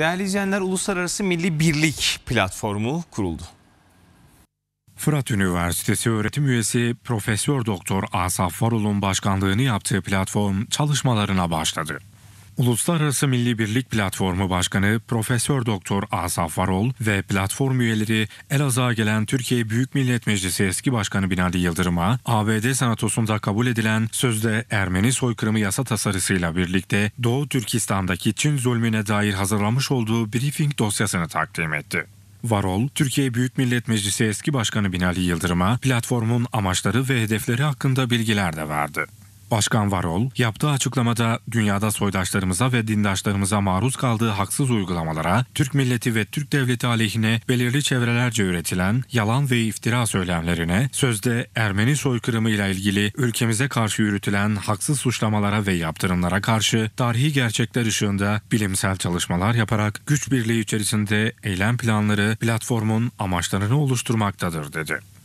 Değerli izleyenler Uluslararası Milli Birlik platformu kuruldu. Fırat Üniversitesi öğretim üyesi Profesör Doktor Asaf Varol'un başkanlığını yaptığı platform çalışmalarına başladı. Uluslararası Milli Birlik Platformu Başkanı Profesör Doktor Asaf Varol ve platform üyeleri Elazığ'a gelen Türkiye Büyük Millet Meclisi eski başkanı Binali Yıldırım'a ABD Senatosu'nda kabul edilen sözde Ermeni soykırımı yasa tasarısıyla birlikte Doğu Türkistan'daki Çin zulmüne dair hazırlamış olduğu briefing dosyasını takdim etti. Varol, Türkiye Büyük Millet Meclisi eski başkanı Binali Yıldırım'a platformun amaçları ve hedefleri hakkında bilgiler de verdi. Başkan Varol yaptığı açıklamada dünyada soydaşlarımıza ve dindaşlarımıza maruz kaldığı haksız uygulamalara Türk milleti ve Türk devleti aleyhine belirli çevrelerce üretilen yalan ve iftira söylemlerine, sözde Ermeni soykırımıyla ilgili ülkemize karşı yürütülen haksız suçlamalara ve yaptırımlara karşı tarihi gerçekler ışığında bilimsel çalışmalar yaparak güç birliği içerisinde eylem planları platformun amaçlarını oluşturmaktadır dedi.